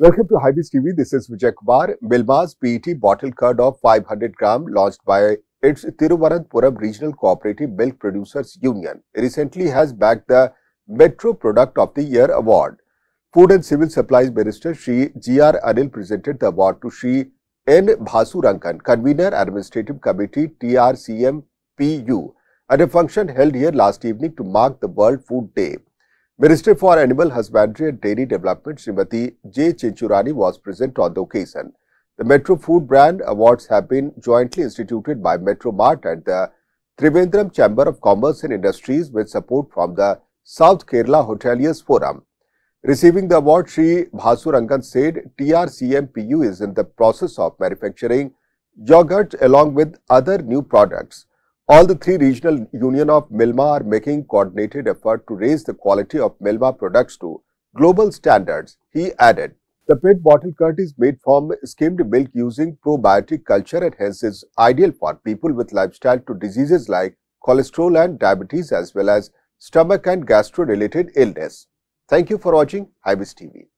Welcome to Hybrids TV. This is Vijay Kumar. Milma's PET bottle curd of 500 gram launched by its Tiruvananthapuram Regional Cooperative Milk Producers Union recently has bagged the Metro Product of the Year award. Food and Civil Supplies Minister Sri G.R. Anil presented the award to Sri N. Bhasurankan, Convener Administrative Committee TRCMPU at a function held here last evening to mark the World Food Day. Minister for Animal Husbandry and Dairy Development Srimati J. Chinchurani was present on the occasion. The Metro Food Brand Awards have been jointly instituted by Metro Mart and the Trivandrum Chamber of Commerce and Industries with support from the South Kerala Hoteliers Forum. Receiving the award, Sri Bhasurangan said TRCMPU is in the process of manufacturing yogurt along with other new products. All the three regional union of Milma are making coordinated effort to raise the quality of Milma products to global standards, he added. The PET bottle cut is made from skimmed milk using probiotic culture and hence is ideal for people with lifestyle to diseases like cholesterol and diabetes as well as stomach and gastro related illness. Thank you for watching IBIS TV.